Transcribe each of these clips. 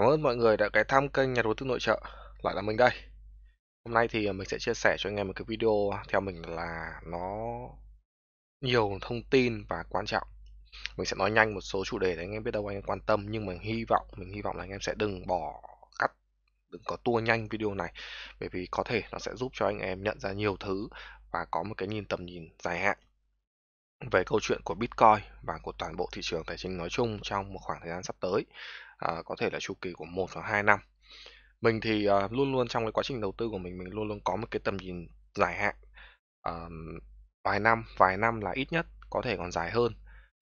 Cảm ơn mọi người đã ghé thăm kênh nhà đầu tư nội trợ, lại là mình đây. Hôm nay thì ờ, mình sẽ chia sẻ cho anh em một cái video theo mình là nó nhiều thông tin và quan trọng. Mình sẽ nói nhanh một số chủ đề để anh em biết đâu anh em quan tâm nhưng mình hy vọng mình hy vọng là anh em sẽ đừng bỏ cắt đừng có tua nhanh video này bởi vì có thể nó sẽ giúp cho anh em nhận ra nhiều thứ và có một cái nhìn tầm nhìn dài hạn về câu chuyện của Bitcoin và của toàn bộ thị trường tài chính nói chung trong một khoảng thời gian sắp tới à, có thể là chu kỳ của 1 hoặc 2 năm. Mình thì à, luôn luôn trong cái quá trình đầu tư của mình mình luôn luôn có một cái tầm nhìn dài hạn. À, vài năm, vài năm là ít nhất, có thể còn dài hơn.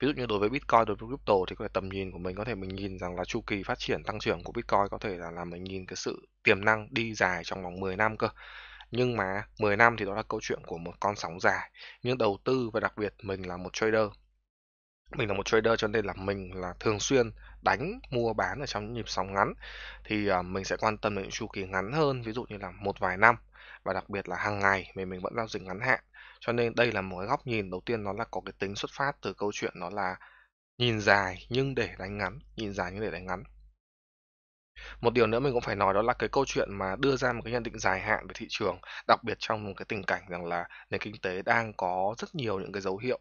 Ví dụ như đối với Bitcoin, đối với crypto thì có thể tầm nhìn của mình có thể mình nhìn rằng là chu kỳ phát triển tăng trưởng của Bitcoin có thể là là mình nhìn cái sự tiềm năng đi dài trong vòng 10 năm cơ. Nhưng mà 10 năm thì đó là câu chuyện của một con sóng dài. Nhưng đầu tư và đặc biệt mình là một trader mình là một trader cho nên là mình là thường xuyên đánh mua bán ở trong nhịp sóng ngắn thì, à, mình sẽ quan tâm đến chu kỳ ngắn hơn, ví dụ như là một vài năm và đặc biệt là hàng ngày mình mình vẫn giao dịch ngắn hạn. Cho nên đây là một cái góc nhìn đầu tiên nó là có cái tính xuất phát từ câu chuyện nó là nhìn dài nhưng để đánh ngắn, nhìn dài nhưng để đánh ngắn. Một điều nữa mình cũng phải nói đó là cái câu chuyện mà đưa ra một cái nhận định dài hạn về thị trường, đặc biệt trong một cái tình cảnh rằng là nền kinh tế đang có rất nhiều những cái dấu hiệu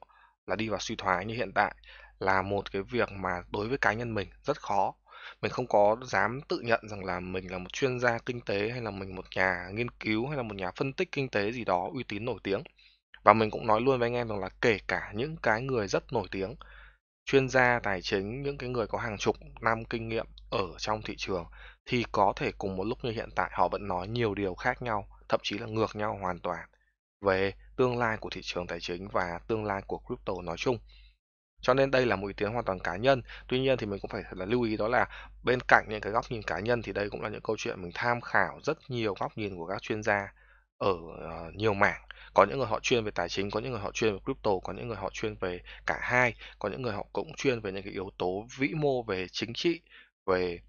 là đi vào suy thoái như hiện tại là một cái việc mà đối với cá nhân mình rất khó mình không có dám tự nhận rằng là mình là một chuyên gia kinh tế hay là mình một nhà nghiên cứu hay là một nhà phân tích kinh tế gì đó uy tín nổi tiếng và mình cũng nói luôn với anh em rằng là kể cả những cái người rất nổi tiếng chuyên gia tài chính những cái người có hàng chục năm kinh nghiệm ở trong thị trường thì có thể cùng một lúc như hiện tại họ vẫn nói nhiều điều khác nhau thậm chí là ngược nhau hoàn toàn về tương lai của thị trường tài chính và tương lai của crypto nói chung. Cho nên đây là một ý kiến hoàn toàn cá nhân. Tuy nhiên thì mình cũng phải là lưu ý đó là bên cạnh những cái góc nhìn cá nhân thì đây cũng là những câu chuyện mình tham khảo rất nhiều góc nhìn của các chuyên gia ở ờ, nhiều mảng có những người họ chuyên về tài chính có những người họ chuyên về crypto có những người họ chuyên về cả hai có những người họ cũng chuyên về những cái yếu tố vĩ mô về chính trị về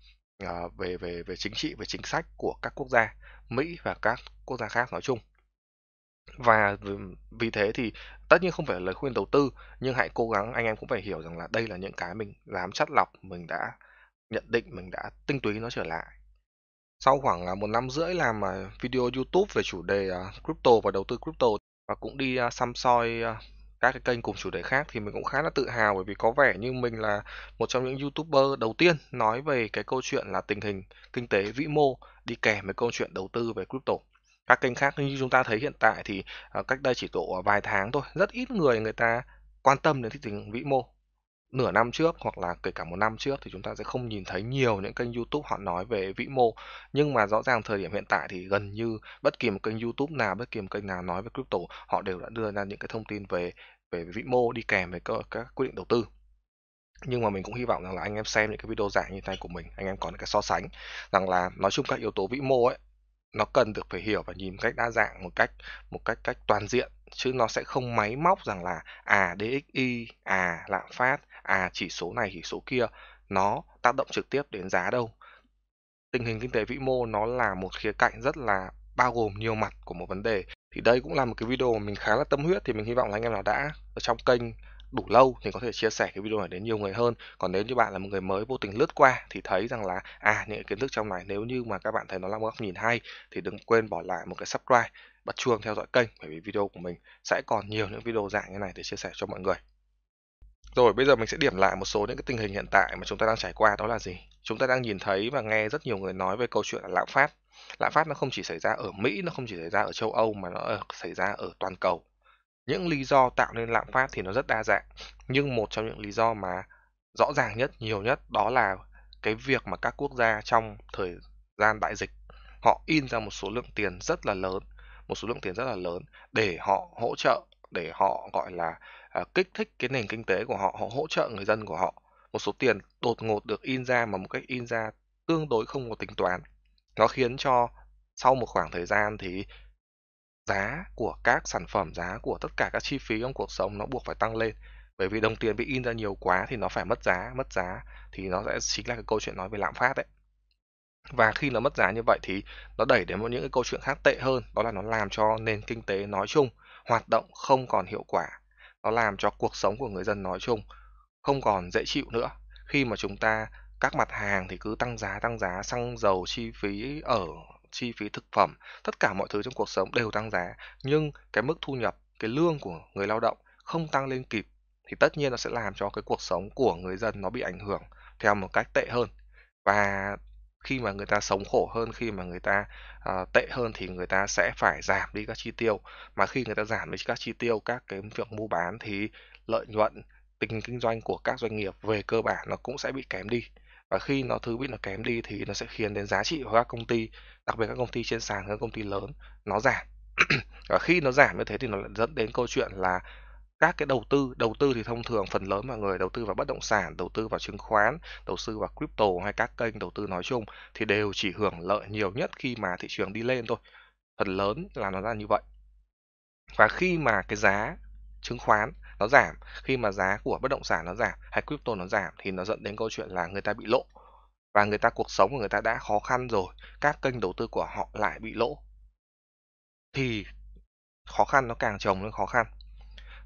ờ, về về về chính trị về chính sách của các quốc gia mỹ và các quốc gia khác nói chung và vì thế thì tất nhiên không phải là lời khuyên đầu tư, nhưng hãy cố gắng anh em cũng phải hiểu rằng là đây là những cái mình dám chắt lọc, mình đã nhận định, mình đã tinh túy nó trở lại. Sau khoảng à, một năm rưỡi làm à, video YouTube về chủ đề à, crypto và đầu tư crypto và cũng đi xăm soi các cái kênh cùng chủ đề khác thì mình cũng khá là tự hào bởi vì có vẻ như mình là một trong những youtuber đầu tiên nói về cái câu chuyện là tình hình kinh tế vĩ mô đi kèm với câu chuyện đầu tư về crypto các kênh khác như chúng ta thấy hiện tại thì ờ, cách đây chỉ độ vài tháng thôi rất ít người người ta quan tâm đến thị trường vĩ mô nửa năm trước hoặc là kể cả một năm trước thì chúng ta sẽ không nhìn thấy nhiều những kênh YouTube họ nói về vĩ mô nhưng mà rõ ràng thời điểm hiện tại thì gần như bất kỳ một kênh YouTube nào bất kỳ một kênh nào nói về crypto họ đều đã đưa ra những cái thông tin về về vĩ mô đi kèm với các, các quyết định đầu tư nhưng mà mình cũng hy vọng rằng là anh em xem những cái video giải như thế này của mình anh em có những cái so sánh rằng là nói chung các yếu tố vĩ mô ấy nó cần được phải hiểu và nhìn một cách đa dạng một cách một cách cách toàn diện chứ nó sẽ không máy móc rằng là à DXY à lạm phát à chỉ số này chỉ số kia nó tác động trực tiếp đến giá đâu tình hình kinh tế vĩ mô nó là một khía cạnh rất là bao gồm nhiều mặt của một vấn đề thì đây cũng là một cái video mà mình khá là tâm huyết thì mình hy vọng là anh em nào đã ở trong kênh đủ lâu thì có thể chia sẻ cái video này đến nhiều người hơn còn nếu như bạn là một người mới vô tình lướt qua thì thấy rằng là à những kiến thức trong này nếu như mà các bạn thấy nó là một góc nhìn hay thì đừng quên bỏ lại một cái subscribe bật chuông theo dõi kênh bởi vì video của mình sẽ còn nhiều những video dạng như này để chia sẻ cho mọi người rồi bây giờ mình sẽ điểm lại một số những cái tình hình hiện tại mà chúng ta đang trải qua đó là gì chúng ta đang nhìn thấy và nghe rất nhiều người nói về câu chuyện là lạm phát lạm phát nó không chỉ xảy ra ở mỹ nó không chỉ xảy ra ở châu âu mà nó ờ, xảy ra ở toàn cầu những lý do tạo nên lạm phát thì nó rất đa dạng nhưng một trong những lý do mà rõ ràng nhất nhiều nhất đó là cái việc mà các quốc gia trong thời gian đại dịch họ in ra một số lượng tiền rất là lớn một số lượng tiền rất là lớn để họ hỗ trợ để họ gọi là à, kích thích cái nền kinh tế của họ họ hỗ trợ người dân của họ một số tiền đột ngột được in ra mà một cách in ra tương đối không có tính toán nó khiến cho sau một khoảng thời gian thì giá của các sản phẩm giá của tất cả các chi phí trong cuộc sống nó buộc phải tăng lên bởi vì đồng tiền bị in ra nhiều quá thì nó phải mất giá mất giá thì nó sẽ chính là cái câu chuyện nói về lạm phát đấy và khi nó mất giá như vậy thì nó đẩy đến một những cái câu chuyện khác tệ hơn đó là nó làm cho nền kinh tế nói chung hoạt động không còn hiệu quả nó làm cho cuộc sống của người dân nói chung không còn dễ chịu nữa khi mà chúng ta các mặt hàng thì cứ tăng giá tăng giá xăng dầu chi phí ở chi phí thực phẩm, tất cả mọi thứ trong cuộc sống đều tăng giá, nhưng cái mức thu nhập, cái lương của người lao động không tăng lên kịp thì tất nhiên nó sẽ làm cho cái cuộc sống của người dân nó bị ảnh hưởng theo một cách tệ hơn. Và khi mà người ta sống khổ hơn, khi mà người ta uh, tệ hơn thì người ta sẽ phải giảm đi các chi tiêu. Mà khi người ta giảm đi các chi tiêu, các cái việc mua bán thì lợi nhuận, tình kinh doanh của các doanh nghiệp về cơ bản nó cũng sẽ bị kém đi. Và khi nó thứ bị nó kém đi thì nó sẽ khiến đến giá trị của các công ty, đặc biệt các công ty trên sàn, các công ty lớn nó giảm. và khi nó giảm như thế thì nó lại dẫn đến câu chuyện là các cái đầu tư đầu tư thì thông thường phần lớn mọi người đầu tư vào bất động sản đầu tư vào chứng khoán đầu tư vào crypto hay các kênh đầu tư nói chung thì đều chỉ hưởng lợi nhiều nhất khi mà thị trường đi lên thôi phần lớn là nó ra như vậy và khi mà cái giá chứng khoán nó giảm khi mà giá của bất động sản nó giảm hay crypto nó giảm thì nó dẫn đến câu chuyện là người ta bị lỗ và người ta cuộc sống của người ta đã khó khăn rồi các kênh đầu tư của họ lại bị lỗ thì khó khăn nó càng chồng lên khó khăn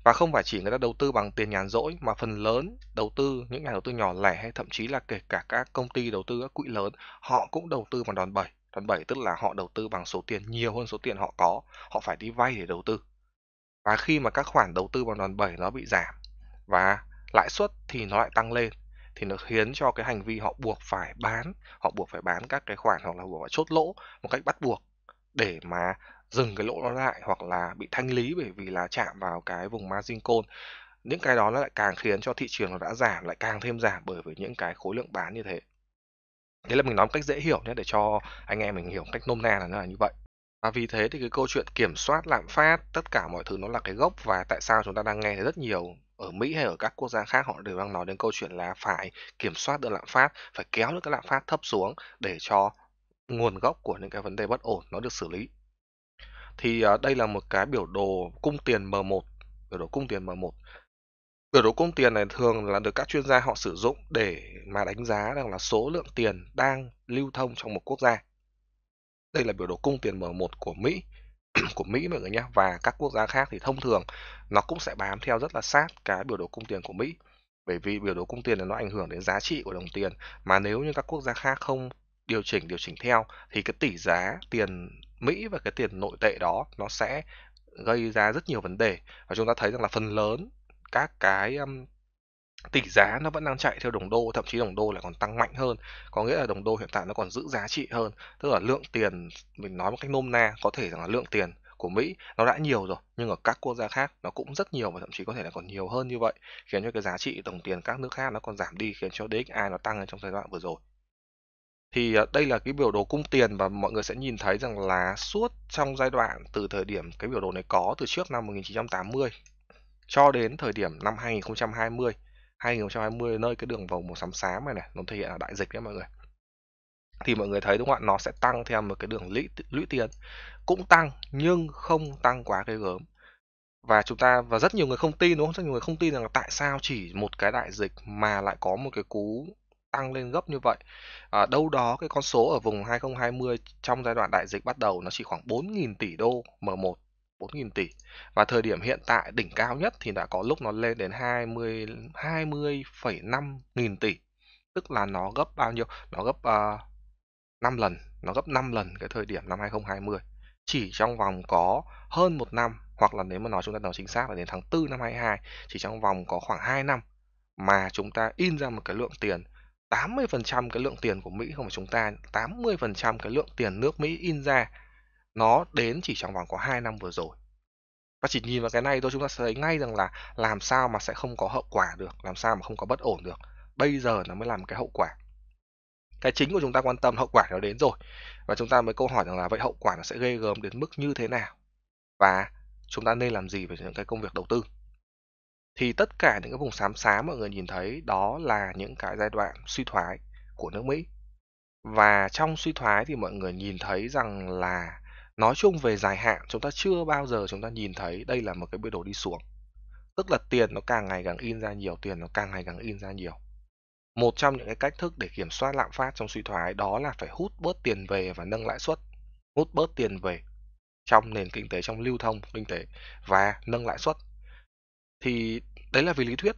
và không phải chỉ người ta đầu tư bằng tiền nhàn rỗi mà phần lớn đầu tư những nhà đầu tư nhỏ lẻ hay thậm chí là kể cả các công ty đầu tư các quỹ lớn họ cũng đầu tư bằng đòn bẩy đòn bẩy tức là họ đầu tư bằng số tiền nhiều hơn số tiền họ có họ phải đi vay để đầu tư và khi mà các khoản đầu tư vào đòn bẩy nó bị giảm và lãi suất thì nó lại tăng lên thì nó khiến cho cái hành vi họ buộc phải bán, họ buộc phải bán các cái khoản hoặc là buộc phải chốt lỗ một cách bắt buộc để mà dừng cái lỗ nó lại hoặc là bị thanh lý bởi vì là chạm vào cái vùng margin call những cái đó nó lại càng khiến cho thị trường nó đã giảm lại càng thêm giảm bởi vì những cái khối lượng bán như thế đấy là mình nói một cách dễ hiểu nhé để cho anh em mình hiểu cách nôm na là như vậy và vì thế thì cái câu chuyện kiểm soát lạm phát, tất cả mọi thứ nó là cái gốc và tại sao chúng ta đang nghe thấy rất nhiều ở Mỹ hay ở các quốc gia khác họ đều đang nói đến câu chuyện là phải kiểm soát được lạm phát, phải kéo được cái lạm phát thấp xuống để cho nguồn gốc của những cái vấn đề bất ổn nó được xử lý. Thì à, đây là một cái biểu đồ cung tiền M1, biểu đồ cung tiền M1. Biểu đồ cung tiền này thường là được các chuyên gia họ sử dụng để mà đánh giá rằng là số lượng tiền đang lưu thông trong một quốc gia đây là biểu đồ cung tiền M1 của Mỹ của Mỹ mọi người nhé và các quốc gia khác thì thông thường nó cũng sẽ bám theo rất là sát cái biểu đồ cung tiền của Mỹ bởi vì biểu đồ cung tiền nó ảnh hưởng đến giá trị của đồng tiền mà nếu như các quốc gia khác không điều chỉnh điều chỉnh theo thì cái tỷ giá tiền Mỹ và cái tiền nội tệ đó nó sẽ gây ra rất nhiều vấn đề và chúng ta thấy rằng là phần lớn các cái um, tỷ giá nó vẫn đang chạy theo đồng đô thậm chí đồng đô lại còn tăng mạnh hơn có nghĩa là đồng đô hiện tại nó còn giữ giá trị hơn tức là lượng tiền mình nói một cách nôm na có thể rằng là lượng tiền của Mỹ nó đã nhiều rồi nhưng ở các quốc gia khác nó cũng rất nhiều và thậm chí có thể là còn nhiều hơn như vậy khiến cho cái giá trị tổng tiền các nước khác nó còn giảm đi khiến cho DXY nó tăng lên trong giai đoạn vừa rồi thì ờ, đây là cái biểu đồ cung tiền và mọi người sẽ nhìn thấy rằng là suốt trong giai đoạn từ thời điểm cái biểu đồ này có từ trước năm 1980 cho đến thời điểm năm 2020 2020 nơi cái đường vòng màu xám xám này này nó thể hiện là đại dịch nhé mọi người thì mọi người thấy đúng không ạ nó sẽ tăng theo một cái đường lũy lũy tiến cũng tăng nhưng không tăng quá cái gớm và chúng ta và rất nhiều người không tin đúng không rất nhiều người không tin rằng là tại sao chỉ một cái đại dịch mà lại có một cái cú tăng lên gấp như vậy à, đâu đó cái con số ở vùng 2020 trong giai đoạn đại dịch bắt đầu nó chỉ khoảng 4.000 tỷ đô M1 4.000 tỷ và thời điểm hiện tại đỉnh cao nhất thì đã có lúc nó lên đến 20 20,5 nghìn tỷ tức là nó gấp bao nhiêu nó gấp uh, à, 5 lần nó gấp 5 lần cái thời điểm năm 2020 chỉ trong vòng có hơn một năm hoặc là nếu mà nói chúng ta nói chính xác là đến tháng 4 năm 22 chỉ trong vòng có khoảng 2 năm mà chúng ta in ra một cái lượng tiền 80% cái lượng tiền của Mỹ không phải chúng ta 80% cái lượng tiền nước Mỹ in ra nó đến chỉ trong vòng có 2 năm vừa rồi. Và chỉ nhìn vào cái này thôi chúng ta sẽ thấy ngay rằng là làm sao mà sẽ không có hậu quả được, làm sao mà không có bất ổn được. Bây giờ nó mới làm cái hậu quả. Cái chính của chúng ta quan tâm hậu quả nó đến rồi. Và chúng ta mới câu hỏi rằng là vậy hậu quả nó sẽ gây gớm đến mức như thế nào? Và chúng ta nên làm gì về những cái công việc đầu tư? Thì tất cả những cái vùng xám xám mọi người nhìn thấy đó là những cái giai đoạn suy thoái của nước Mỹ. Và trong suy thoái thì mọi người nhìn thấy rằng là nói chung về dài hạn chúng ta chưa bao giờ chúng ta nhìn thấy đây là một cái biểu đồ đi xuống tức là tiền nó càng ngày càng in ra nhiều tiền nó càng ngày càng in ra nhiều một trong những cái cách thức để kiểm soát lạm phát trong suy thoái đó là phải hút bớt tiền về và nâng lãi suất hút bớt tiền về trong nền kinh tế trong lưu thông kinh tế và nâng lãi suất thì đấy là vì lý thuyết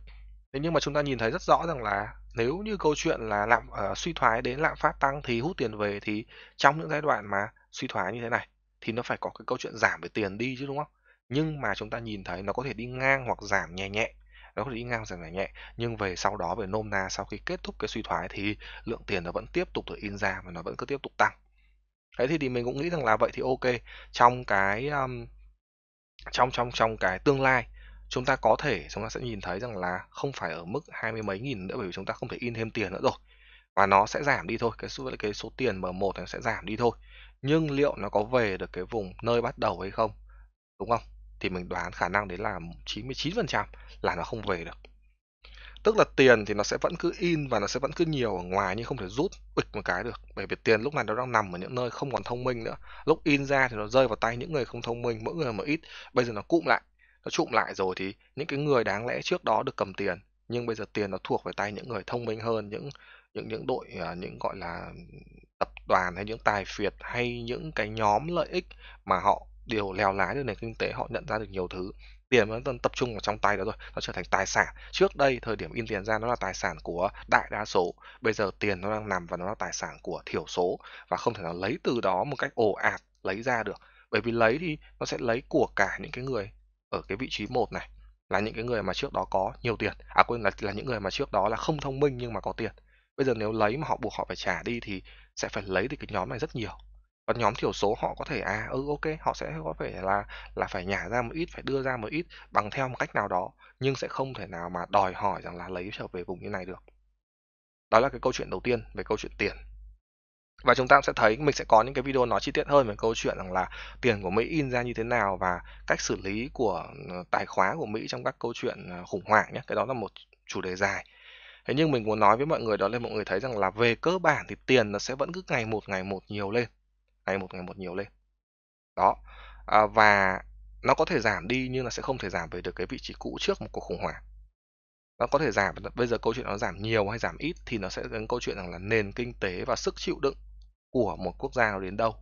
thế nhưng mà chúng ta nhìn thấy rất rõ rằng là nếu như câu chuyện là lạm uh, suy thoái đến lạm phát tăng thì hút tiền về thì trong những giai đoạn mà suy thoái như thế này thì nó phải có cái câu chuyện giảm về tiền đi chứ đúng không? Nhưng mà chúng ta nhìn thấy nó có thể đi ngang hoặc giảm nhẹ nhẹ nó có thể đi ngang giảm nhẹ nhẹ nhưng về sau đó về nôm na sau khi kết thúc cái suy thoái thì lượng tiền nó vẫn tiếp tục được in ra và nó vẫn cứ tiếp tục tăng thế thì, mình cũng nghĩ rằng là vậy thì ok trong cái um, trong trong trong cái tương lai chúng ta có thể chúng ta sẽ nhìn thấy rằng là không phải ở mức hai mươi mấy nghìn nữa bởi vì chúng ta không thể in thêm tiền nữa rồi và nó sẽ giảm đi thôi cái số cái số tiền m một nó sẽ giảm đi thôi nhưng liệu nó có về được cái vùng nơi bắt đầu hay không đúng không thì mình đoán khả năng đấy là 99% là nó không về được tức là tiền thì nó sẽ vẫn cứ in và nó sẽ vẫn cứ nhiều ở ngoài nhưng không thể rút bịch một cái được bởi vì tiền lúc này nó đang nằm ở những nơi không còn thông minh nữa lúc in ra thì nó rơi vào tay những người không thông minh mỗi người một ít bây giờ nó cụm lại nó trụm lại rồi thì những cái người đáng lẽ trước đó được cầm tiền nhưng bây giờ tiền nó thuộc về tay những người thông minh hơn những những những đội à, những gọi là tập đoàn hay những tài phiệt hay những cái nhóm lợi ích mà họ đều leo lái được nền kinh tế họ nhận ra được nhiều thứ tiền nó tập trung vào trong tay đó rồi nó trở thành tài sản trước đây thời điểm in tiền ra nó là tài sản của đại đa số bây giờ tiền nó đang nằm và nó là tài sản của thiểu số và không thể nào lấy từ đó một cách ồ ạt lấy ra được bởi vì lấy thì nó sẽ lấy của cả những cái người ở cái vị trí một này là những cái người mà trước đó có nhiều tiền à quên là là những người mà trước đó là không thông minh nhưng mà có tiền bây giờ nếu lấy mà họ buộc họ phải trả đi thì sẽ phải lấy từ cái nhóm này rất nhiều còn nhóm thiểu số họ có thể à ừ ok họ sẽ có thể là là phải nhả ra một ít phải đưa ra một ít bằng theo một cách nào đó nhưng sẽ không thể nào mà đòi hỏi rằng là lấy trở về vùng như này được đó là cái câu chuyện đầu tiên về câu chuyện tiền và chúng ta sẽ thấy mình sẽ có những cái video nói chi tiết hơn về câu chuyện rằng là tiền của Mỹ in ra như thế nào và cách xử lý của ừ, tài khóa của Mỹ trong các câu chuyện ờ, khủng hoảng nhé cái đó là một chủ đề dài thế nhưng mình muốn nói với mọi người đó là mọi người thấy rằng là về cơ bản thì tiền nó sẽ vẫn cứ ngày một ngày một nhiều lên ngày một ngày một nhiều lên đó à, và nó có thể giảm đi nhưng nó sẽ không thể giảm về được cái vị trí cũ trước một cuộc khủng hoảng nó có thể giảm bây giờ câu chuyện nó giảm nhiều hay giảm ít thì nó sẽ đến câu chuyện rằng là nền kinh tế và sức chịu đựng của một quốc gia nó đến đâu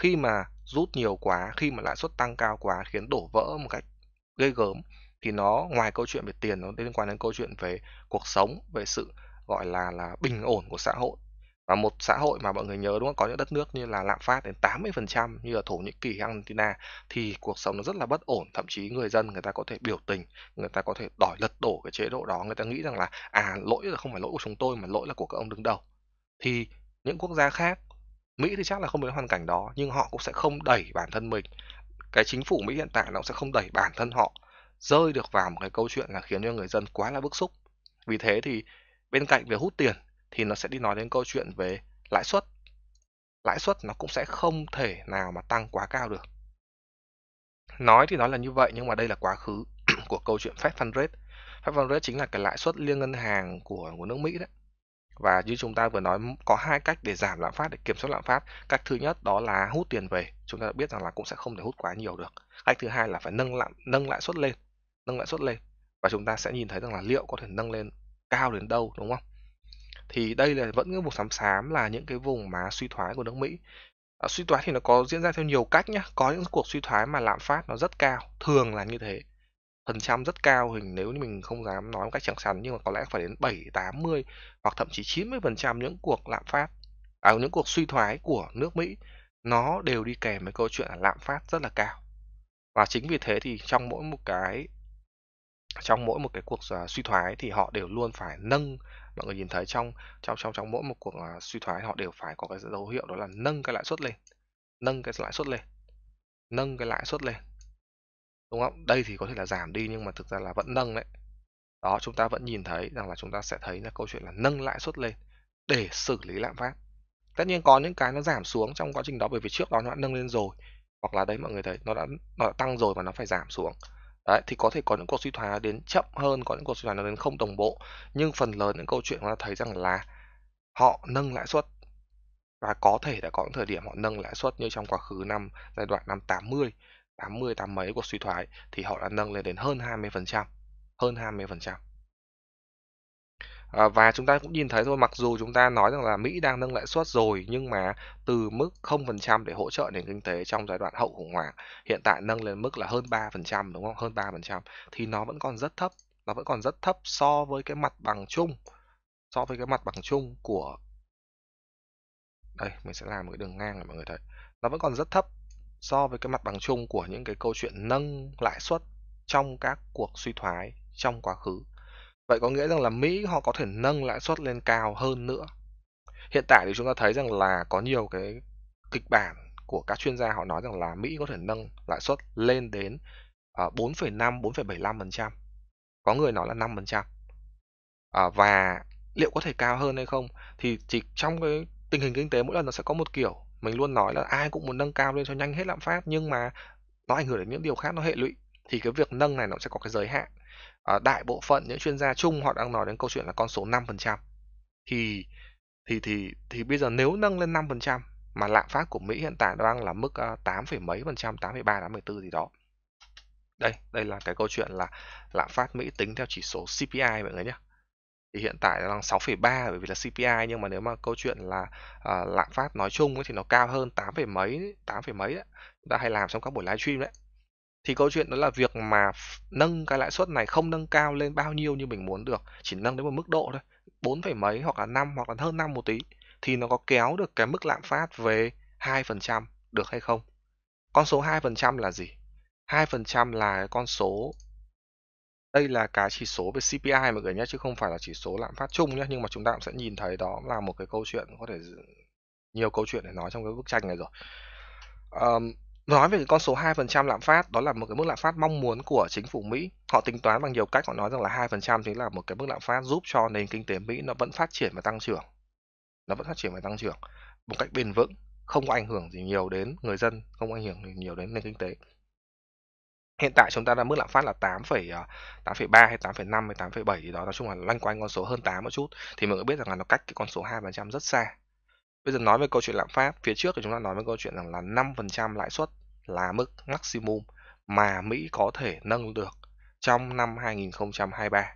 khi mà rút nhiều quá khi mà lãi suất tăng cao quá khiến đổ vỡ một cách ghê gớm thì nó ngoài câu chuyện về tiền nó liên quan đến câu chuyện về cuộc sống về sự gọi là là bình ổn của xã hội và một xã hội mà mọi người nhớ đúng không có những đất nước như là lạm phát đến 80% như là Thổ Nhĩ Kỳ, Argentina thì cuộc sống nó rất là bất ổn thậm chí người dân người ta có thể biểu tình người ta có thể đòi lật đổ cái chế độ đó người ta nghĩ rằng là à lỗi là không phải lỗi của chúng tôi mà lỗi là của các ông đứng đầu thì những quốc gia khác Mỹ thì chắc là không đến hoàn cảnh đó nhưng họ cũng sẽ không đẩy bản thân mình cái chính phủ Mỹ hiện tại nó sẽ không đẩy bản thân họ rơi được vào một cái câu chuyện là khiến cho người dân quá là bức xúc. Vì thế thì bên cạnh việc hút tiền thì nó sẽ đi nói đến câu chuyện về lãi suất. Lãi suất nó cũng sẽ không thể nào mà tăng quá cao được. Nói thì nói là như vậy nhưng mà đây là quá khứ của câu chuyện Fed Fund Rate. Fed Fund Rate chính là cái lãi suất liên ngân hàng của, của nước Mỹ đấy. Và như chúng ta vừa nói có hai cách để giảm lạm phát để kiểm soát lạm phát. Cách thứ nhất đó là hút tiền về, chúng ta biết rằng là cũng sẽ không thể hút quá nhiều được. Cách thứ hai là phải nâng lạm nâng lãi suất lên nâng lãi suất lên và chúng ta sẽ nhìn thấy rằng là liệu có thể nâng lên cao đến đâu đúng không? Thì đây là vẫn cái vùng xám xám là những cái vùng mà suy thoái của nước Mỹ. À, suy thoái thì nó có diễn ra theo nhiều cách nhé có những cuộc suy thoái mà lạm phát nó rất cao, thường là như thế. Phần trăm rất cao hình nếu như mình không dám nói một cách chẳng chắn nhưng mà có lẽ phải đến 7, 80 hoặc thậm chí 90% những cuộc lạm phát à, những cuộc suy thoái của nước Mỹ nó đều đi kèm với câu chuyện là lạm phát rất là cao. Và chính vì thế thì trong mỗi một cái trong mỗi một cái cuộc uh, suy thoái thì họ đều luôn phải nâng mọi người nhìn thấy trong trong trong trong mỗi một cuộc uh, suy thoái họ đều phải có cái dấu hiệu đó là nâng cái lãi suất lên nâng cái lãi suất lên nâng cái lãi suất lên đúng không đây thì có thể là giảm đi nhưng mà thực ra là vẫn nâng đấy đó chúng ta vẫn nhìn thấy rằng là chúng ta sẽ thấy là câu chuyện là nâng lãi suất lên để xử lý lạm phát tất nhiên có những cái nó giảm xuống trong quá trình đó bởi vì trước đó nó đã nâng lên rồi hoặc là đấy mọi người thấy nó đã nó đã tăng rồi và nó phải giảm xuống Đấy, thì có thể có những cuộc suy thoái đến chậm hơn, có những cuộc suy thoái nó đến không đồng bộ, nhưng phần lớn những câu chuyện chúng ta thấy rằng là họ nâng lãi suất và có thể đã có những thời điểm họ nâng lãi suất như trong quá khứ năm giai đoạn năm 80, 80 tám mấy cuộc suy thoái thì họ đã nâng lên đến hơn 20%, hơn 20%. Ờ, và chúng ta cũng nhìn thấy thôi, mặc dù chúng ta nói rằng là Mỹ đang nâng lãi suất rồi nhưng mà từ mức 0% để hỗ trợ nền kinh tế trong giai đoạn hậu khủng hoảng, hiện tại nâng lên mức là hơn 3% đúng không? Hơn 3% thì nó vẫn còn rất thấp, nó vẫn còn rất thấp so với cái mặt bằng chung so với cái mặt bằng chung của đây mình sẽ làm một cái đường ngang để mọi người thấy nó vẫn còn rất thấp so với cái mặt bằng chung của những cái câu chuyện nâng lãi suất trong các cuộc suy thoái trong quá khứ Vậy có nghĩa rằng là Mỹ họ có thể nâng lãi suất lên cao hơn nữa. Hiện tại thì chúng ta thấy rằng là có nhiều cái kịch bản của các chuyên gia họ nói rằng là Mỹ có thể nâng lãi suất lên đến 4,5 ờ, 4,75%. Có người nói là 5%. À, ờ, và liệu có thể cao hơn hay không thì chỉ trong cái tình hình kinh tế mỗi lần nó sẽ có một kiểu mình luôn nói là ai cũng muốn nâng cao lên cho nhanh hết lạm phát nhưng mà nó ảnh hưởng đến những điều khác nó hệ lụy thì cái việc nâng này nó sẽ có cái giới hạn à, đại bộ phận những chuyên gia chung họ đang nói đến câu chuyện là con số 5% thì thì thì thì bây giờ nếu nâng lên 5% mà lạm phát của Mỹ hiện tại đang là mức 8, ờ, mấy phần trăm, 8,3, 8,4 gì đó. Đây, đây là cái câu chuyện là lạm phát Mỹ tính theo chỉ số CPI mọi người nhé. Thì hiện tại đang 6,3 bởi vì là CPI nhưng mà nếu mà câu chuyện là uh, lạm phát nói chung ấy, thì nó cao hơn 8, mấy, 8, mấy đấy. Chúng ta hay làm trong các buổi livestream đấy thì câu chuyện đó là việc mà nâng cái lãi suất này không nâng cao lên bao nhiêu như mình muốn được chỉ nâng đến một mức độ thôi bốn phẩy mấy hoặc là năm hoặc là hơn năm một tí thì nó có kéo được cái mức lạm phát về hai phần trăm được hay không con số hai phần trăm là gì hai phần trăm là con số đây là cái chỉ số về CPI mọi người nhé chứ không phải là chỉ số lạm phát chung nhé nhưng mà chúng ta cũng sẽ nhìn thấy đó là một cái câu chuyện có thể nhiều câu chuyện để nói trong cái bức tranh này rồi um, nói về cái con số 2% lạm phát đó là một cái mức lạm phát mong muốn của chính phủ Mỹ. Họ tính toán bằng nhiều cách họ nói rằng là 2% chính là một cái mức lạm phát giúp cho nền kinh tế Mỹ nó vẫn phát triển và tăng trưởng. Nó vẫn phát triển và tăng trưởng một cách bền vững, không có ảnh hưởng gì nhiều đến người dân, không có ảnh hưởng gì nhiều đến nền kinh tế. Hiện tại chúng ta đang mức lạm phát là 8, 8,3 à, hay 8,5 hay 8,7 gì đó, nói chung là loanh quanh con số hơn 8 một chút thì mọi người biết rằng là nó cách cái con số 2% rất xa Bây giờ nói về câu chuyện lạm phát, phía trước thì chúng ta nói về câu chuyện rằng là 5% lãi suất là mức maximum mà Mỹ có thể nâng được trong năm 2023.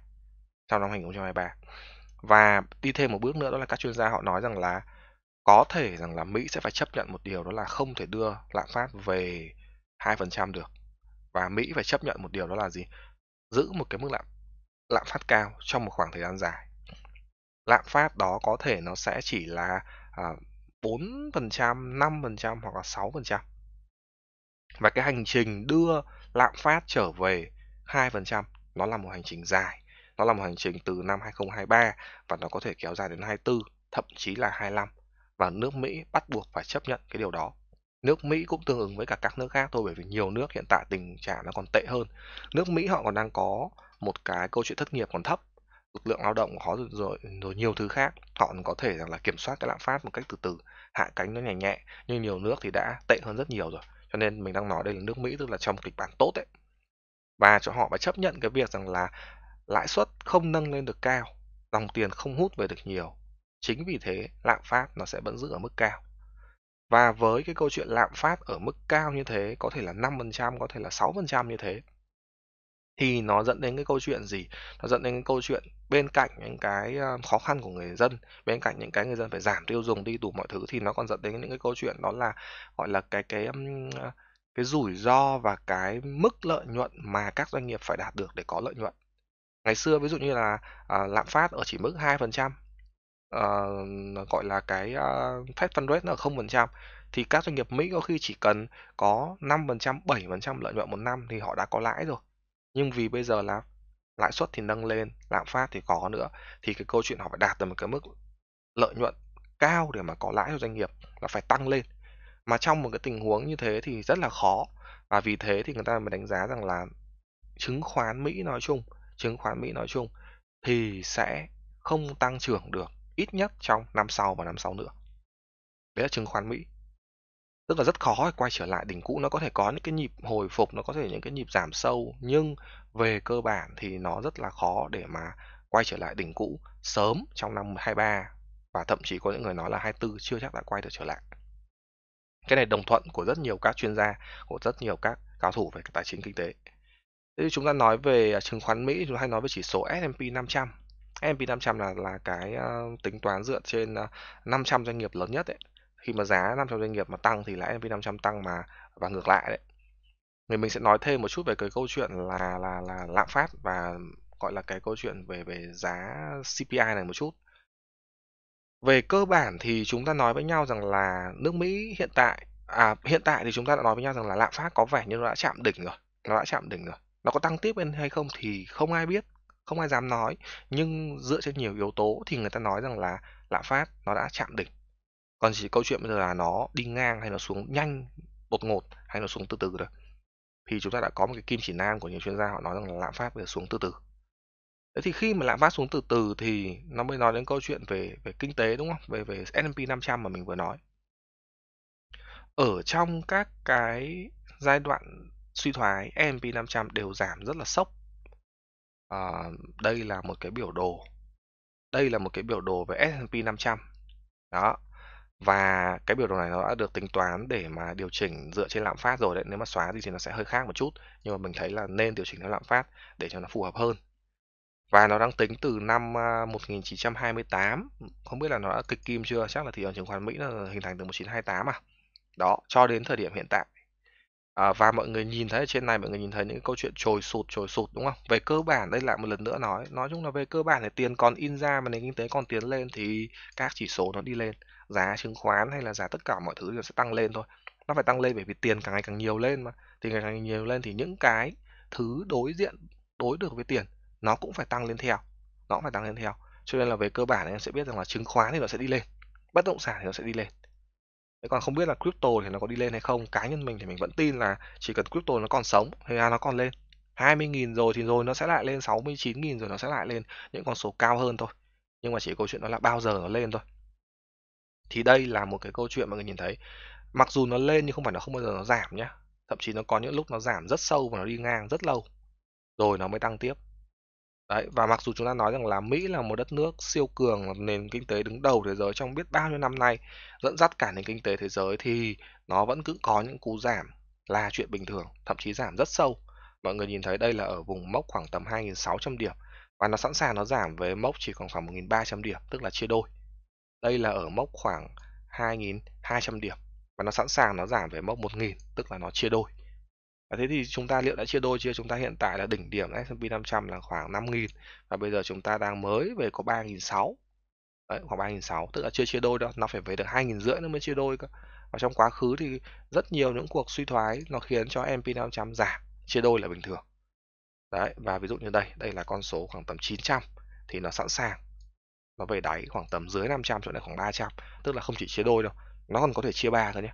Trong năm 2023. Và đi thêm một bước nữa đó là các chuyên gia họ nói rằng là có thể rằng là Mỹ sẽ phải chấp nhận một điều đó là không thể đưa lạm phát về 2% được. Và Mỹ phải chấp nhận một điều đó là gì? Giữ một cái mức lạm lạm phát cao trong một khoảng thời gian dài. Lạm phát đó có thể nó sẽ chỉ là À, bốn phần trăm năm phần trăm hoặc là sáu phần trăm và cái hành trình đưa lạm phát trở về hai phần trăm nó là một hành trình dài nó là một hành trình từ năm 2023 và nó có thể kéo dài đến 24 thậm chí là 25 và nước Mỹ bắt buộc phải chấp nhận cái điều đó nước Mỹ cũng tương ứng với cả các nước khác thôi bởi vì nhiều nước hiện tại tình trạng nó còn tệ hơn nước Mỹ họ còn đang có một cái câu chuyện thất nghiệp còn thấp lực lượng lao động của rồi, rồi rồi nhiều thứ khác họ có thể rằng là kiểm soát cái lạm phát một cách từ từ hạ cánh nó nhẹ nhẹ nhưng nhiều nước thì đã tệ hơn rất nhiều rồi cho nên mình đang nói đây là nước Mỹ tức là trong kịch bản tốt đấy và cho họ phải chấp nhận cái việc rằng là lãi suất không nâng lên được cao dòng tiền không hút về được nhiều chính vì thế lạm phát nó sẽ vẫn giữ ở mức cao và với cái câu chuyện lạm phát ở mức cao như thế có thể là 5% có thể là 6% như thế thì nó dẫn đến cái câu chuyện gì nó dẫn đến cái câu chuyện bên cạnh những cái ờ, khó khăn của người dân bên cạnh những cái người dân phải giảm tiêu dùng đi đủ mọi thứ thì nó còn dẫn đến những cái câu chuyện đó là gọi là cái cái ờ, cái rủi ro và cái mức lợi nhuận mà các doanh nghiệp phải đạt được để có lợi nhuận ngày xưa ví dụ như là à, lạm phát ở chỉ mức hai phần trăm gọi là cái uh, Fed Fund Rate nó ở không phần trăm thì các doanh nghiệp Mỹ có khi chỉ cần có 5%, 7% lợi nhuận một năm thì họ đã có lãi rồi nhưng vì bây giờ là lãi suất thì nâng lên lạm phát thì có nữa thì cái câu chuyện họ phải đạt được một cái mức lợi nhuận cao để mà có lãi cho doanh nghiệp là phải tăng lên mà trong một cái tình huống như thế thì rất là khó và vì thế thì người ta mới đánh giá rằng là chứng khoán Mỹ nói chung chứng khoán Mỹ nói chung thì sẽ không tăng trưởng được ít nhất trong năm sau và năm sau nữa đấy là chứng khoán Mỹ rất là rất khó quay trở lại đỉnh cũ nó có thể có những cái nhịp hồi phục nó có thể những cái nhịp giảm sâu nhưng về cơ bản thì nó rất là khó để mà quay trở lại đỉnh cũ sớm trong năm 23 và thậm chí có những người nói là 24 chưa chắc đã quay được trở lại cái này đồng thuận của rất nhiều các chuyên gia của rất nhiều các cao thủ về tài chính kinh tế thế chúng ta nói về à, chứng khoán Mỹ chúng ta hay nói về chỉ số S&P 500 S&P 500 là là cái uh, tính toán dựa trên uh, ờ, 500 doanh nghiệp lớn nhất ấy khi mà giá 500 doanh nghiệp mà tăng thì lãi MP500 tăng mà và ngược lại đấy thì mình sẽ nói thêm một chút về cái câu chuyện là là là lạm phát và gọi là cái câu chuyện về về giá CPI này một chút về cơ bản thì chúng ta nói với nhau rằng là nước Mỹ hiện tại à hiện tại thì chúng ta đã nói với nhau rằng là lạm phát có vẻ như nó đã chạm đỉnh rồi nó đã chạm đỉnh rồi nó có tăng tiếp lên hay không thì không ai biết không ai dám nói nhưng dựa trên nhiều yếu tố thì người ta nói rằng là lạm phát nó đã chạm đỉnh còn chỉ câu chuyện bây giờ là nó đi ngang hay nó xuống nhanh đột ngột hay nó xuống từ từ rồi thì chúng ta đã có một cái kim chỉ nam của nhiều chuyên gia họ nói rằng là lạm phát bây giờ xuống từ từ Thế thì khi mà lạm phát xuống từ từ thì nó mới nói đến câu chuyện về về kinh tế đúng không? Về về S&P 500 mà mình vừa nói. Ở trong các cái giai đoạn suy thoái, S&P 500 đều giảm rất là sốc. À, đây là một cái biểu đồ. Đây là một cái biểu đồ về S&P 500. Đó. Và cái biểu đồ này nó đã được tính toán để mà điều chỉnh dựa trên lạm phát rồi đấy, nếu mà xóa thì thì nó sẽ hơi khác một chút, nhưng mà mình thấy là nên điều chỉnh theo lạm phát để cho nó phù hợp hơn. Và nó đang tính từ năm 1928, à, không biết là nó đã kịch kim chưa, chắc là thị trường chứng khoán Mỹ là hình thành từ 1928 à. Đó, cho đến thời điểm hiện tại. À, và mọi người nhìn thấy ở trên này mọi người nhìn thấy những câu chuyện trồi sụt trồi sụt đúng không? Về cơ bản đây lại một lần nữa nói, nói chung là về cơ bản thì tiền còn in ra mà nền kinh tế còn tiến lên thì các chỉ số nó đi lên giá chứng khoán hay là giá tất cả mọi thứ đều sẽ tăng lên thôi nó phải tăng lên bởi vì tiền càng ngày càng nhiều lên mà tiền càng ngày càng nhiều lên thì những cái thứ đối diện đối được với tiền nó cũng phải tăng lên theo nó cũng phải tăng lên theo cho nên là về cơ bản em sẽ biết rằng là chứng khoán thì nó sẽ đi lên bất động sản thì nó sẽ đi lên Thế còn không biết là crypto thì nó có đi lên hay không cá nhân mình thì mình vẫn tin là chỉ cần crypto nó còn sống thì là nó còn lên 20.000 rồi thì rồi nó sẽ lại lên 69.000 rồi nó sẽ lại lên những con số cao hơn thôi nhưng mà chỉ câu chuyện đó là bao giờ nó lên thôi thì đây là một cái câu chuyện mọi người nhìn thấy mặc dù nó lên nhưng không phải nó không bao giờ nó giảm nhá thậm chí nó có những lúc nó giảm rất sâu và nó đi ngang rất lâu rồi nó mới tăng tiếp đấy và mặc dù chúng ta nói rằng là Mỹ là một đất nước siêu cường nền kinh tế đứng đầu thế giới trong biết bao nhiêu năm nay dẫn dắt cả nền kinh tế thế giới thì nó vẫn cứ có những cú giảm là chuyện bình thường thậm chí giảm rất sâu mọi người nhìn thấy đây là ở vùng mốc khoảng tầm 2.600 điểm và nó sẵn sàng nó giảm về mốc chỉ còn khoảng 1.300 điểm tức là chia đôi đây là ở mốc khoảng 2.200 điểm và nó sẵn sàng nó giảm về mốc 1.000 tức là nó chia đôi. Và thế thì chúng ta liệu đã chia đôi chưa? Chúng ta hiện tại là đỉnh điểm S&P 500 là khoảng 5.000 và bây giờ chúng ta đang mới về có 3.600. Đấy, khoảng 3.600 tức là chưa chia đôi đâu, nó phải về được 2.500 nó mới chia đôi cơ. Và trong quá khứ thì rất nhiều những cuộc suy thoái nó khiến cho S&P 500 giảm, chia đôi là bình thường. Đấy, và ví dụ như đây, đây là con số khoảng tầm 900 thì nó sẵn sàng nó về đáy khoảng tầm dưới 500 chỗ này khoảng 300 tức là không chỉ chia đôi đâu nó còn có thể chia ba thôi nhé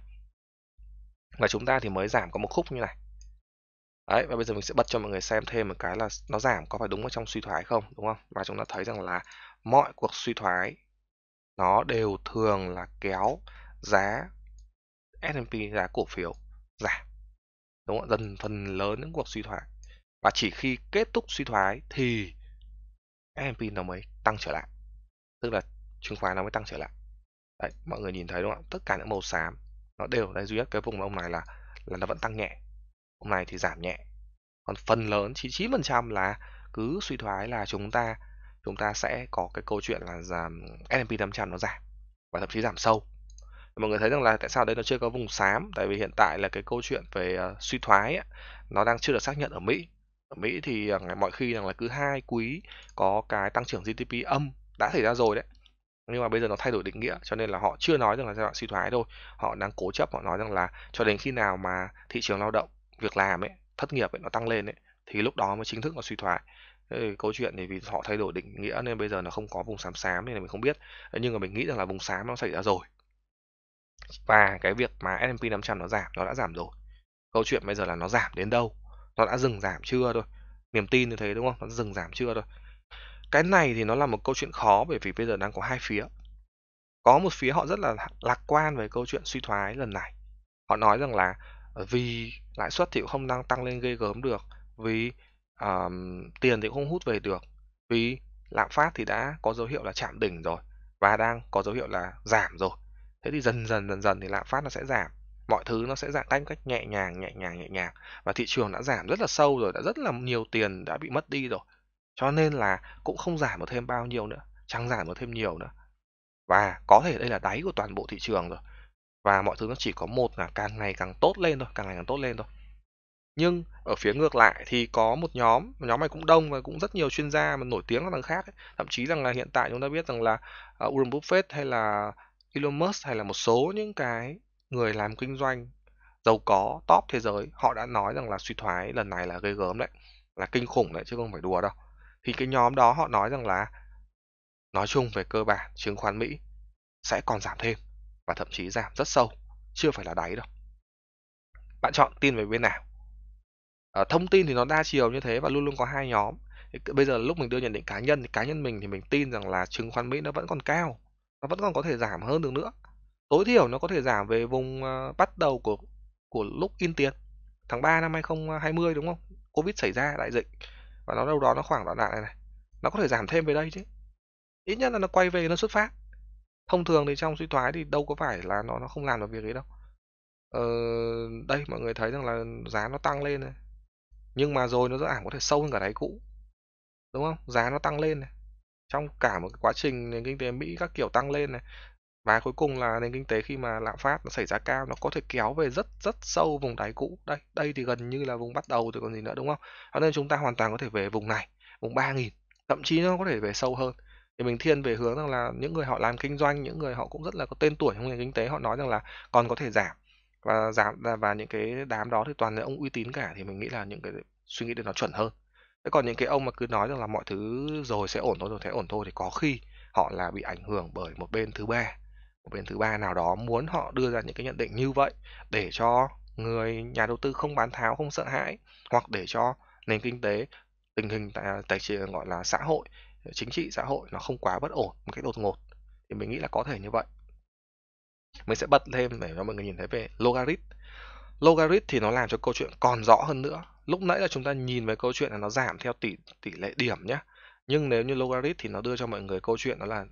và chúng ta thì mới giảm có một khúc như này đấy và bây giờ mình sẽ bật cho mọi người xem thêm một cái là nó giảm có phải đúng ở trong suy thoái không đúng không và chúng ta thấy rằng là mọi cuộc suy thoái nó đều thường là kéo giá S&P giá cổ phiếu giảm đúng không dần phần lớn những cuộc suy thoái và chỉ khi kết thúc suy thoái thì S&P nó mới tăng trở lại tức là chứng khoán nó mới tăng trở lại đấy mọi người nhìn thấy đúng không ạ tất cả những màu xám nó đều đây duy nhất cái vùng mà ông này là là nó vẫn tăng nhẹ hôm nay thì giảm nhẹ còn phần lớn chín phần trăm là cứ suy thoái là chúng ta chúng ta sẽ có cái câu chuyện là giảm S&P 500 nó giảm và thậm chí giảm sâu mọi người thấy rằng là tại sao đây nó chưa có vùng xám tại vì hiện tại là cái câu chuyện về uh, suy thoái ấy, nó đang chưa được xác nhận ở Mỹ ở Mỹ thì uh, mọi khi rằng là cứ hai quý có cái tăng trưởng GDP âm đã xảy ra rồi đấy nhưng mà bây giờ nó thay đổi định nghĩa cho nên là họ chưa nói rằng là giai đoạn suy thoái thôi họ đang cố chấp họ nói rằng là cho đến khi nào mà thị trường lao động việc làm ấy thất nghiệp ấy nó tăng lên ấy thì lúc đó mới chính thức là suy thoái câu chuyện này vì họ thay đổi định nghĩa nên bây giờ nó không có vùng xám xám nên mình không biết nhưng mà mình nghĩ rằng là vùng xám nó xảy ra rồi và cái việc mà S&P 500 nó giảm nó đã giảm rồi câu chuyện bây giờ là nó giảm đến đâu nó đã dừng giảm chưa thôi niềm tin như thế đúng không nó dừng giảm chưa thôi cái này thì nó là một câu chuyện khó bởi vì bây giờ đang có hai phía. Có một phía họ rất là lạc quan về câu chuyện suy thoái lần này. Họ nói rằng là ờ, vì lãi suất thì cũng không đang tăng lên ghê gớm được, vì um, tiền thì cũng không hút về được, vì lạm phát thì đã có dấu hiệu là chạm đỉnh rồi và đang có dấu hiệu là giảm rồi. Thế thì dần dần dần dần thì lạm phát nó sẽ giảm mọi thứ nó sẽ dạng cách cách nhẹ nhàng nhẹ nhàng nhẹ nhàng và thị trường đã giảm rất là sâu rồi đã rất là nhiều tiền đã bị mất đi rồi cho nên là cũng không giảm được thêm bao nhiêu nữa, chẳng giảm được thêm nhiều nữa. Và có thể đây là đáy của toàn bộ thị trường rồi. Và mọi thứ nó chỉ có một là càng ngày càng tốt lên thôi, càng ngày càng tốt lên thôi. Nhưng ở phía ngược lại thì có một nhóm, nhóm này cũng đông và cũng rất nhiều chuyên gia mà nổi tiếng các thằng khác. Ấy. Thậm chí rằng là hiện tại chúng ta biết rằng là ờ, Warren Buffett hay là Elon Musk hay là một số những cái người làm kinh doanh giàu có top thế giới họ đã nói rằng là suy thoái lần này là gây gớm đấy là kinh khủng đấy chứ không phải đùa đâu thì cái nhóm đó họ nói rằng là nói chung về cơ bản chứng khoán Mỹ sẽ còn giảm thêm và thậm chí giảm rất sâu, chưa phải là đáy đâu. Bạn chọn tin về bên nào? À, thông tin thì nó đa chiều như thế và luôn luôn có hai nhóm. Bây giờ lúc mình đưa nhận định cá nhân thì cá nhân mình thì mình tin rằng là chứng khoán Mỹ nó vẫn còn cao, nó vẫn còn có thể giảm hơn được nữa. Tối thiểu nó có thể giảm về vùng ờ, bắt đầu của của lúc in tiền tháng 3 năm 2020 đúng không? Covid xảy ra đại dịch và nó đâu đó nó khoảng đoạn này này nó có thể giảm thêm về đây chứ ít nhất là nó quay về nó xuất phát thông thường thì trong suy thoái thì đâu có phải là nó nó không làm được việc ấy đâu ờ, đây mọi người thấy rằng là giá nó tăng lên này nhưng mà rồi nó giảm có thể sâu hơn cả đáy cũ đúng không giá nó tăng lên này trong cả một quá trình nền kinh tế Mỹ các kiểu tăng lên này và cuối cùng là nền kinh tế khi mà lạm phát nó xảy ra cao nó có thể kéo về rất rất sâu vùng đáy cũ đây đây thì gần như là vùng bắt đầu rồi còn gì nữa đúng không cho nên chúng ta hoàn toàn có thể về vùng này vùng ba nghìn thậm chí nó có thể về sâu hơn thì mình thiên về hướng rằng là những người họ làm kinh doanh những người họ cũng rất là có tên tuổi trong nền kinh tế họ nói rằng là còn có thể giảm và giảm và những cái đám đó thì toàn là ông uy tín cả thì mình nghĩ là những cái suy nghĩ để nó chuẩn hơn thế còn những cái ông mà cứ nói rằng là mọi thứ rồi sẽ ổn thôi rồi sẽ ổn thôi thì có khi họ là bị ảnh hưởng bởi một bên thứ ba một bên thứ ba nào đó muốn họ đưa ra những cái nhận định như vậy để cho người nhà đầu tư không bán tháo không sợ hãi hoặc để cho nền kinh tế tình hình tài, tài chính gọi là xã hội chính trị xã hội nó không quá bất ổn một cách đột ngột thì mình nghĩ là có thể như vậy mình sẽ bật thêm để cho mọi người nhìn thấy về logarit logarit thì nó làm cho câu chuyện còn rõ hơn nữa lúc nãy là chúng ta nhìn về câu chuyện là nó giảm theo tỷ tỷ lệ điểm nhé nhưng nếu như logarit thì nó đưa cho mọi người câu chuyện đó là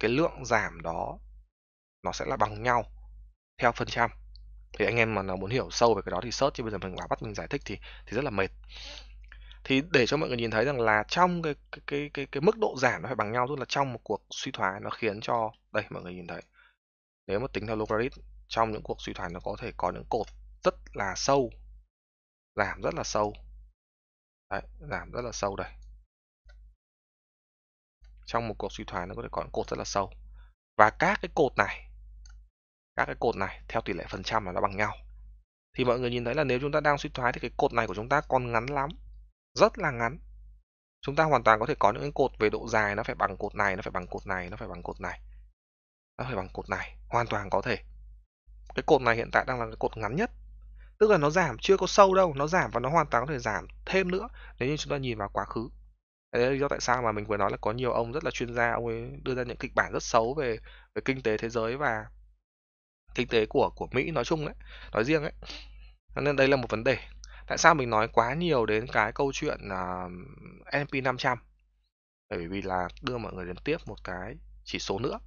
cái lượng giảm đó nó sẽ là bằng nhau theo phần trăm thì anh em mà nào muốn hiểu sâu về cái đó thì search chứ bây giờ mình quá bắt mình giải thích thì thì rất là mệt thì để cho mọi người nhìn thấy rằng là trong cái cái cái cái, cái mức độ giảm nó phải bằng nhau tức là trong một cuộc suy thoái nó khiến cho đây mọi người nhìn thấy nếu mà tính theo logarithm trong những cuộc suy thoái nó có thể có những cột rất là sâu giảm rất là sâu đấy, giảm rất là sâu đây trong một cuộc suy thoái nó có thể có những cột rất là sâu và các cái cột này các cái cột này theo tỷ lệ phần trăm là nó bằng nhau thì mọi người nhìn thấy là nếu chúng ta đang suy thoái thì cái cột này của chúng ta còn ngắn lắm rất là ngắn chúng ta hoàn toàn có thể có những cái cột về độ dài nó phải bằng cột này nó phải bằng cột này nó phải bằng cột này nó phải bằng cột này hoàn toàn có thể cái cột này hiện tại đang là cái cột ngắn nhất tức là nó giảm chưa có sâu đâu nó giảm và nó hoàn toàn có thể giảm thêm nữa nếu như chúng ta nhìn vào quá khứ đấy là lý do tại sao mà mình vừa nói là có nhiều ông rất là chuyên gia ông ấy đưa ra những kịch bản rất xấu về về kinh tế thế giới và kinh tế của của Mỹ nói chung đấy nói riêng ấy nên đây là một vấn đề tại sao mình nói quá nhiều đến cái câu chuyện là uh, S&P 500 bởi vì là đưa mọi người đến tiếp một cái chỉ số nữa